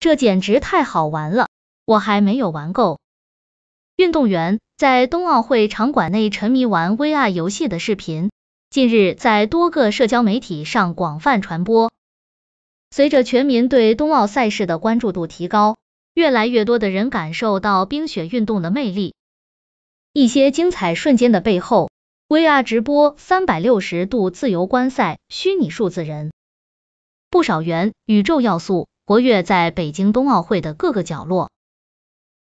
这简直太好玩了，我还没有玩够。运动员在冬奥会场馆内沉迷玩 VR 游戏的视频，近日在多个社交媒体上广泛传播。随着全民对冬奥赛事的关注度提高，越来越多的人感受到冰雪运动的魅力。一些精彩瞬间的背后，VR 直播、三百六十度自由观赛、虚拟数字人，不少元宇宙要素。活跃在北京冬奥会的各个角落。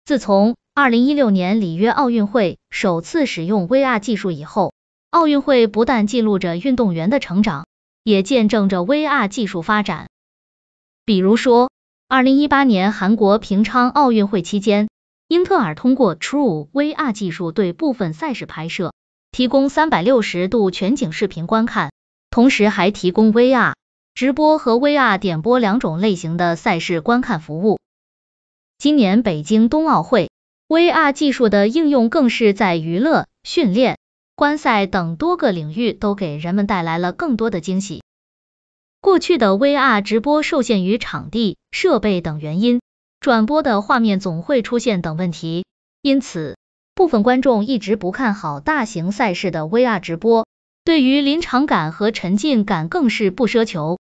自从二零一六年里约奥运会首次使用 VR 技术以后，奥运会不但记录着运动员的成长，也见证着 VR 技术发展。比如说，二零一八年韩国平昌奥运会期间，英特尔通过 True VR 技术对部分赛事拍摄，提供三百六十度全景视频观看，同时还提供 VR。直播和 VR 点播两种类型的赛事观看服务。今年北京冬奥会，VR 技术的应用更是在娱乐、训练、观赛等多个领域都给人们带来了更多的惊喜。过去的 VR 直播受限于场地、设备等原因，转播的画面总会出现等问题，因此部分观众一直不看好大型赛事的 VR 直播，对于临场感和沉浸感更是不奢求。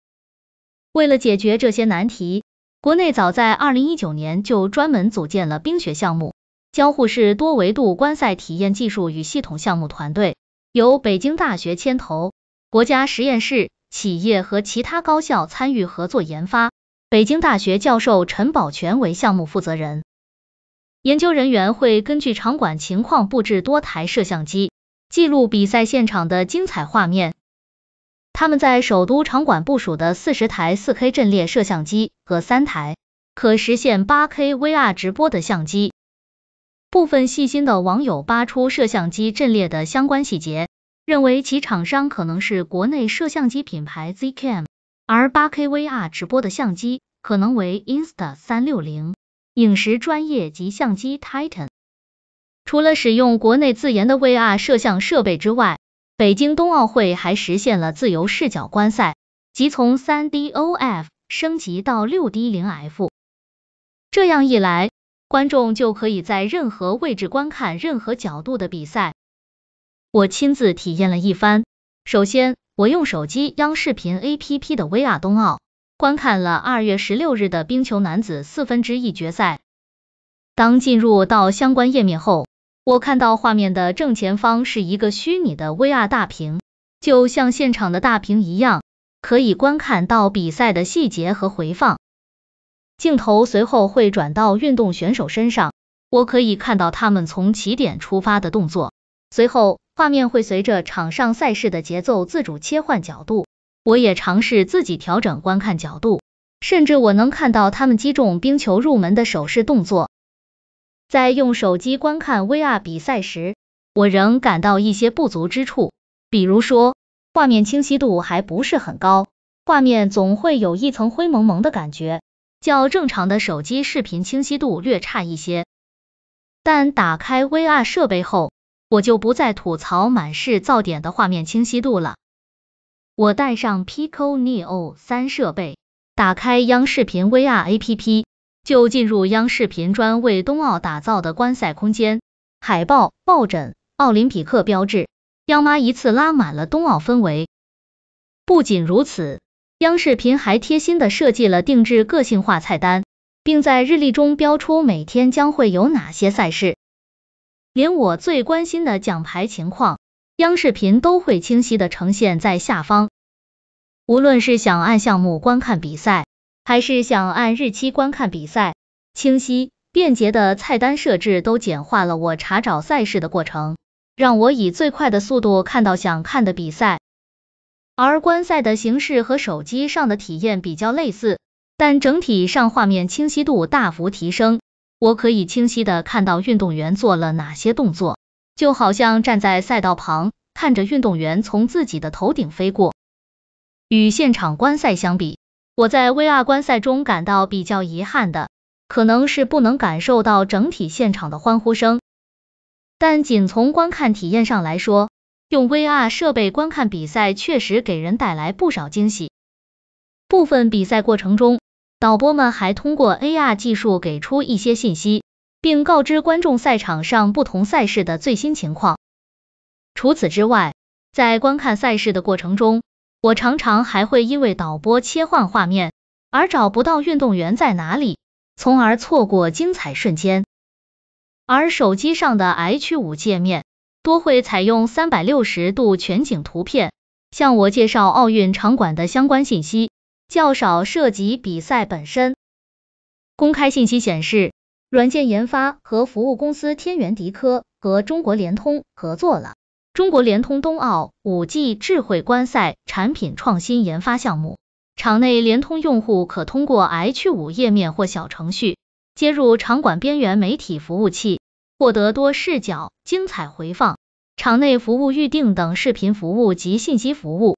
为了解决这些难题，国内早在2019年就专门组建了冰雪项目交互式多维度观赛体验技术与系统项目团队，由北京大学牵头，国家实验室、企业和其他高校参与合作研发。北京大学教授陈宝全为项目负责人，研究人员会根据场馆情况布置多台摄像机，记录比赛现场的精彩画面。他们在首都场馆部署的四十台四 K 阵列摄像机和三台可实现八 K VR 直播的相机，部分细心的网友扒出摄像机阵列的相关细节，认为其厂商可能是国内摄像机品牌 ZCAM，而八 K VR 直播的相机可能为 Insta 三六零影视专业级相机 Titan。除了使用国内自研的 VR 摄像设备之外，北京冬奥会还实现了自由视角观赛，即从 3D OF 升级到 6D 0F。这样一来，观众就可以在任何位置观看任何角度的比赛。我亲自体验了一番。首先，我用手机央视频 APP 的“ VR 冬奥”观看了2月16日的冰球男子四分之一决赛。当进入到相关页面后，我看到画面的正前方是一个虚拟的 VR 大屏，就像现场的大屏一样，可以观看到比赛的细节和回放。镜头随后会转到运动选手身上，我可以看到他们从起点出发的动作。随后，画面会随着场上赛事的节奏自主切换角度。我也尝试自己调整观看角度，甚至我能看到他们击中冰球入门的手势动作。在用手机观看 VR 比赛时，我仍感到一些不足之处，比如说画面清晰度还不是很高，画面总会有一层灰蒙蒙的感觉，较正常的手机视频清晰度略差一些。但打开 VR 设备后，我就不再吐槽满是噪点的画面清晰度了。我带上 Pico Neo 三设备，打开央视视频 VR APP。就进入央视频专为冬奥打造的观赛空间，海报、抱枕、奥林匹克标志，央妈一次拉满了冬奥氛围。不仅如此，央视频还贴心的设计了定制个性化菜单，并在日历中标出每天将会有哪些赛事，连我最关心的奖牌情况，央视频都会清晰的呈现在下方。无论是想按项目观看比赛，还是想按日期观看比赛，清晰便捷的菜单设置都简化了我查找赛事的过程，让我以最快的速度看到想看的比赛。而观赛的形式和手机上的体验比较类似，但整体上画面清晰度大幅提升，我可以清晰的看到运动员做了哪些动作，就好像站在赛道旁看着运动员从自己的头顶飞过。与现场观赛相比，我在 VR 观赛中感到比较遗憾的，可能是不能感受到整体现场的欢呼声。但仅从观看体验上来说，用 VR 设备观看比赛确实给人带来不少惊喜。部分比赛过程中，导播们还通过 AR 技术给出一些信息，并告知观众赛场上不同赛事的最新情况。除此之外，在观看赛事的过程中，我常常还会因为导播切换画面而找不到运动员在哪里，从而错过精彩瞬间。而手机上的 H 五界面多会采用三百六十度全景图片，向我介绍奥运场馆的相关信息，较少涉及比赛本身。公开信息显示，软件研发和服务公司天元迪科和中国联通合作了。中国联通冬奥 5G 智慧观赛产品创新研发项目，场内联通用户可通过 H5 页面或小程序接入场馆边缘媒体服务器，获得多视角精彩回放、场内服务预定等视频服务及信息服务。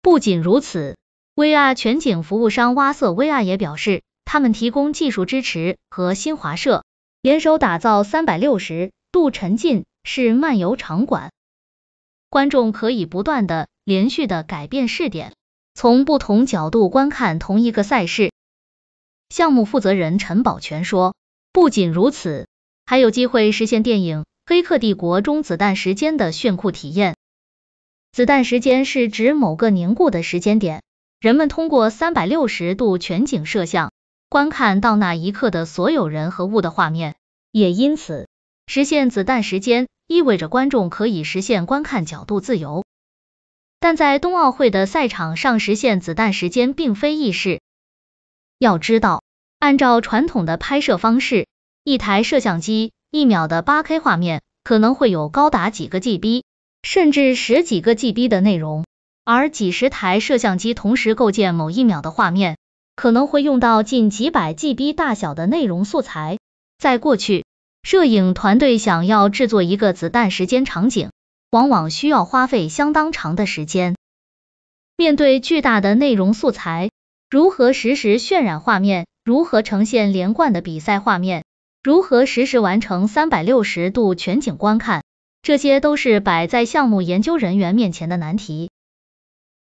不仅如此，VR 全景服务商蛙色 VR 也表示，他们提供技术支持和新华社联手打造360度沉浸。是漫游场馆，观众可以不断的、连续的改变视点，从不同角度观看同一个赛事。项目负责人陈宝全说：“不仅如此，还有机会实现电影《黑客帝国》中子弹时间的炫酷体验。子弹时间是指某个凝固的时间点，人们通过三百六十度全景摄像观看到那一刻的所有人和物的画面。也因此。”实现子弹时间，意味着观众可以实现观看角度自由，但在冬奥会的赛场上实现子弹时间并非易事。要知道，按照传统的拍摄方式，一台摄像机一秒的 8K 画面可能会有高达几个 GB，甚至十几个 GB 的内容，而几十台摄像机同时构建某一秒的画面，可能会用到近几百 GB 大小的内容素材。在过去，摄影团队想要制作一个子弹时间场景，往往需要花费相当长的时间。面对巨大的内容素材，如何实时渲染画面，如何呈现连贯的比赛画面，如何实时完成三百六十度全景观看，这些都是摆在项目研究人员面前的难题。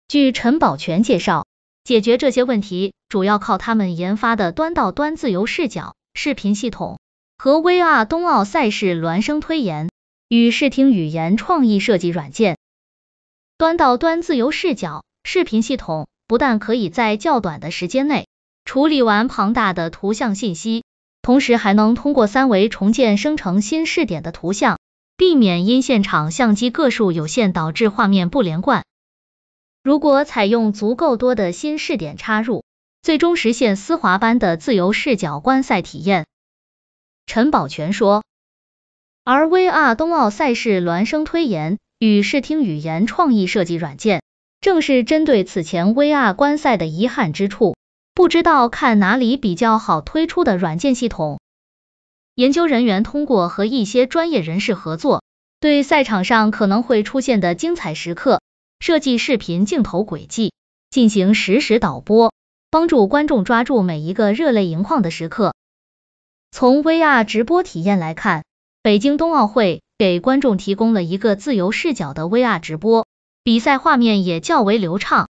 据陈宝全介绍，解决这些问题主要靠他们研发的端到端自由视角视频系统。和 VR 冬奥赛事孪生推演与视听语言创意设计软件，端到端自由视角视频系统，不但可以在较短的时间内处理完庞大的图像信息，同时还能通过三维重建生成新视点的图像，避免因现场相机个数有限导致画面不连贯。如果采用足够多的新视点插入，最终实现丝滑般的自由视角观赛体验。陈宝全说，而 VR 冬奥赛事孪生推演与视听语言创意设计软件，正是针对此前 VR 观赛的遗憾之处，不知道看哪里比较好推出的软件系统。研究人员通过和一些专业人士合作，对赛场上可能会出现的精彩时刻，设计视频镜头轨迹，进行实时导播，帮助观众抓住每一个热泪盈眶的时刻。从 VR 直播体验来看，北京冬奥会给观众提供了一个自由视角的 VR 直播，比赛画面也较为流畅。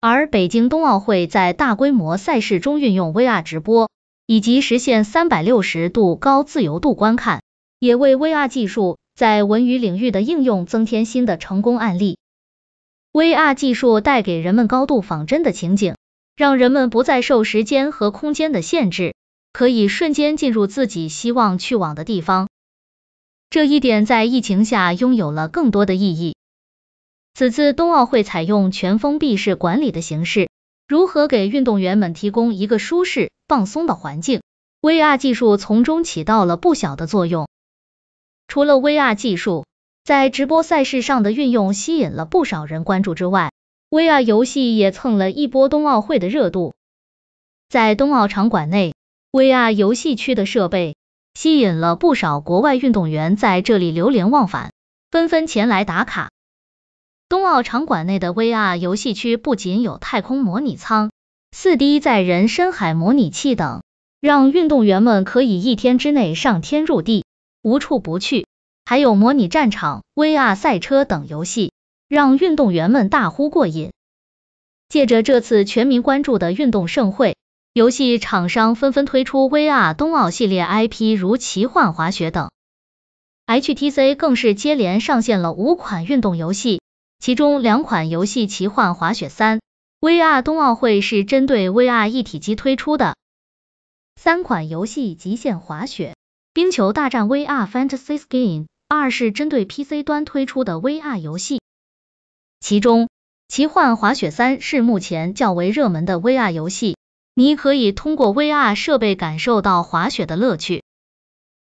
而北京冬奥会在大规模赛事中运用 VR 直播，以及实现三百六十度高自由度观看，也为 VR 技术在文娱领域的应用增添新的成功案例。VR 技术带给人们高度仿真的情景，让人们不再受时间和空间的限制。可以瞬间进入自己希望去往的地方，这一点在疫情下拥有了更多的意义。此次冬奥会采用全封闭式管理的形式，如何给运动员们提供一个舒适、放松的环境，VR 技术从中起到了不小的作用。除了 VR 技术在直播赛事上的运用吸引了不少人关注之外，VR 游戏也蹭了一波冬奥会的热度，在冬奥场馆内。VR 游戏区的设备吸引了不少国外运动员在这里流连忘返，纷纷前来打卡。冬奥场馆内的 VR 游戏区不仅有太空模拟舱、4D 载人深海模拟器等，让运动员们可以一天之内上天入地，无处不去；还有模拟战场、VR 赛车等游戏，让运动员们大呼过瘾。借着这次全民关注的运动盛会，游戏厂商纷纷推出 VR 冬奥系列 IP，如奇幻滑雪等。HTC 更是接连上线了五款运动游戏，其中两款游戏奇幻滑雪三，VR 冬奥会是针对 VR 一体机推出的；三款游戏极限滑雪、冰球大战 VR Fantasy Skin，二是针对 PC 端推出的 VR 游戏。其中，奇幻滑雪三是目前较为热门的 VR 游戏。你可以通过 VR 设备感受到滑雪的乐趣。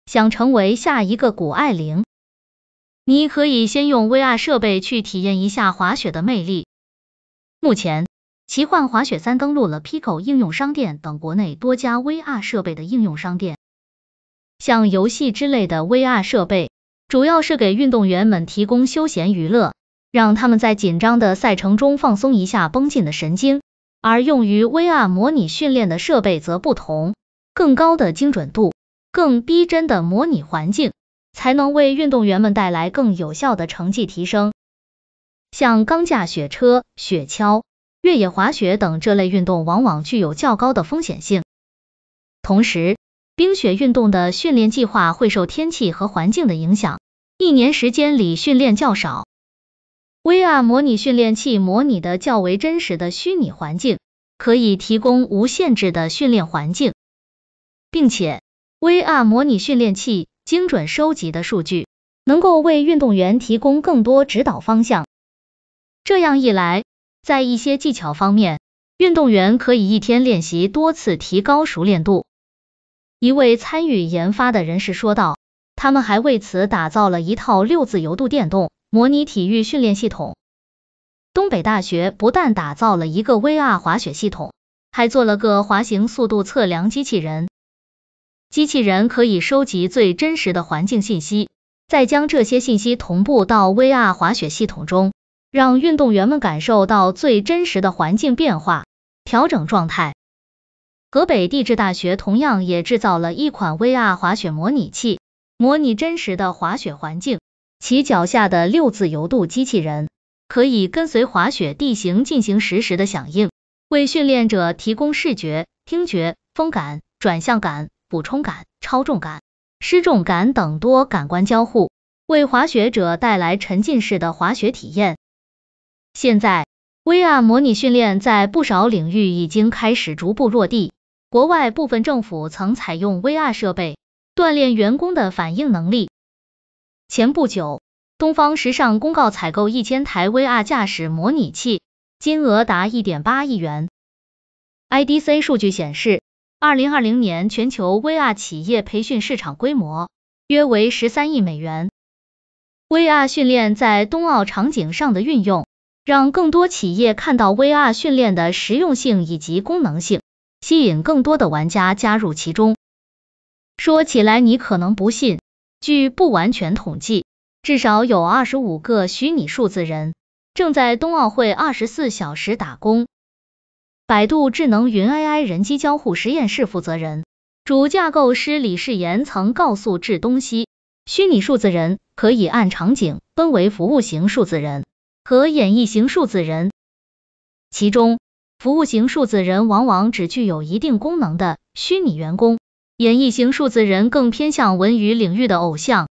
想成为下一个谷爱凌，你可以先用 VR 设备去体验一下滑雪的魅力。目前，《奇幻滑雪三》登陆了 Pico 应用商店等国内多家 VR 设备的应用商店。像游戏之类的 VR 设备，主要是给运动员们提供休闲娱乐，让他们在紧张的赛程中放松一下绷紧的神经。而用于 VR 模拟训练的设备则不同，更高的精准度、更逼真的模拟环境，才能为运动员们带来更有效的成绩提升。像钢架雪车、雪橇、越野滑雪等这类运动往往具有较高的风险性，同时，冰雪运动的训练计划会受天气和环境的影响，一年时间里训练较少。VR 模拟训练器模拟的较为真实的虚拟环境，可以提供无限制的训练环境，并且 VR 模拟训练器精准收集的数据，能够为运动员提供更多指导方向。这样一来，在一些技巧方面，运动员可以一天练习多次，提高熟练度。一位参与研发的人士说道：“他们还为此打造了一套六自由度电动。”模拟体育训练系统，东北大学不但打造了一个 VR 滑雪系统，还做了个滑行速度测量机器人。机器人可以收集最真实的环境信息，再将这些信息同步到 VR 滑雪系统中，让运动员们感受到最真实的环境变化，调整状态。河北地质大学同样也制造了一款 VR 滑雪模拟器，模拟真实的滑雪环境。其脚下的六自由度机器人可以跟随滑雪地形进行实时的响应，为训练者提供视觉、听觉、风感、转向感、补充感、超重感、失重感等多感官交互，为滑雪者带来沉浸式的滑雪体验。现在，VR 模拟训练在不少领域已经开始逐步落地，国外部分政府曾采用 VR 设备锻炼员工的反应能力。前不久，东方时尚公告采购一千台 VR 驾驶模拟器，金额达1.8亿元。IDC 数据显示，2020年全球 VR 企业培训市场规模约为13亿美元。VR 训练在冬奥场景上的运用，让更多企业看到 VR 训练的实用性以及功能性，吸引更多的玩家加入其中。说起来，你可能不信。据不完全统计，至少有二十五个虚拟数字人正在冬奥会二十四小时打工。百度智能云 AI 人机交互实验室负责人、主架构师李世岩曾告诉智东西，虚拟数字人可以按场景分为服务型数字人和演绎型数字人，其中服务型数字人往往只具有一定功能的虚拟员工。演艺型数字人更偏向文娱领域的偶像。